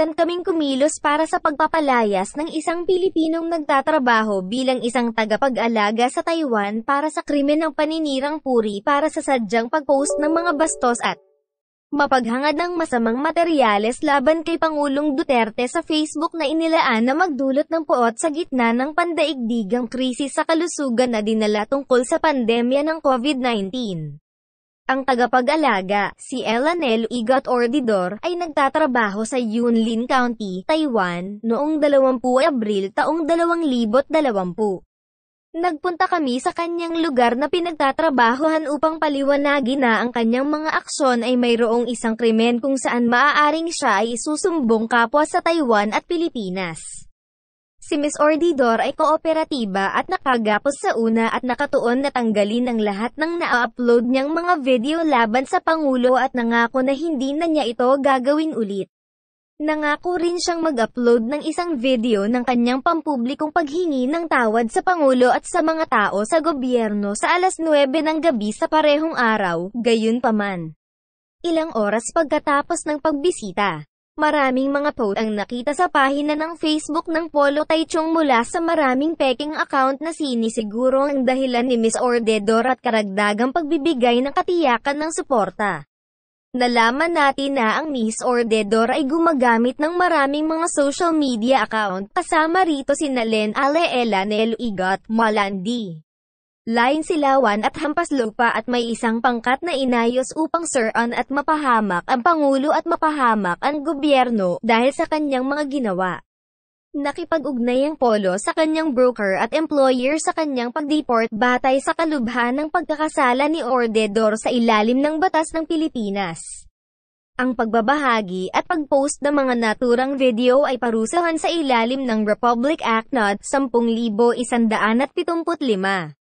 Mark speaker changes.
Speaker 1: pinilitan kaming kumilos para sa pagpapalayas ng isang Pilipinong nagtatrabaho bilang isang tagapag-alaga sa Taiwan para sa krimen ng paninirang puri para sa sadyang pagpost ng mga bastos at mapaghangad ng masamang materyales laban kay Pangulong Duterte sa Facebook na inilaan na magdulot ng puot sa gitna ng pandaigdigang krisis sa kalusugan na dinala tungkol sa pandemya ng COVID-19. Ang tagapag-alaga, si Elanel Igat Ordidor, ay nagtatrabaho sa Yunlin County, Taiwan, noong 20 Abril taong 2020. Nagpunta kami sa kanyang lugar na pinagtatrabahohan upang paliwanagin na ang kanyang mga aksyon ay mayroong isang krimen kung saan maaaring siya ay isusumbong kapwa sa Taiwan at Pilipinas. Si Ms. Ordidor ay kooperatiba at nakagapos sa una at nakatuon na tanggalin ang lahat ng na-upload niyang mga video laban sa Pangulo at nangako na hindi na niya ito gagawin ulit. Nangako rin siyang mag-upload ng isang video ng kanyang pampublikong paghingi ng tawad sa Pangulo at sa mga tao sa gobyerno sa alas 9 ng gabi sa parehong araw, gayon paman. Ilang oras pagkatapos ng pagbisita, Maraming mga post ang nakita sa pahina ng Facebook ng Polo Taichung mula sa maraming peking account na sinisiguro ang dahilan ni Miss Ordedor at karagdagang pagbibigay ng katiyakan ng suporta. Nalaman natin na ang Miss Ordedor ay gumagamit ng maraming mga social media account kasama rito si Nalen Aleela Neluigot Malandi. Lain silawan at hampas lupa at may isang pangkat na inayos upang siran at mapahamak ang Pangulo at mapahamak ang gobyerno dahil sa kanyang mga ginawa. Nakipag-ugnay ang polo sa kanyang broker at employer sa kanyang pag-deport batay sa kalubha ng pagkakasala ni Ordedor sa ilalim ng batas ng Pilipinas. Ang pagbabahagi at pag-post ng mga naturang video ay parusahan sa ilalim ng Republic Act No. 10,175.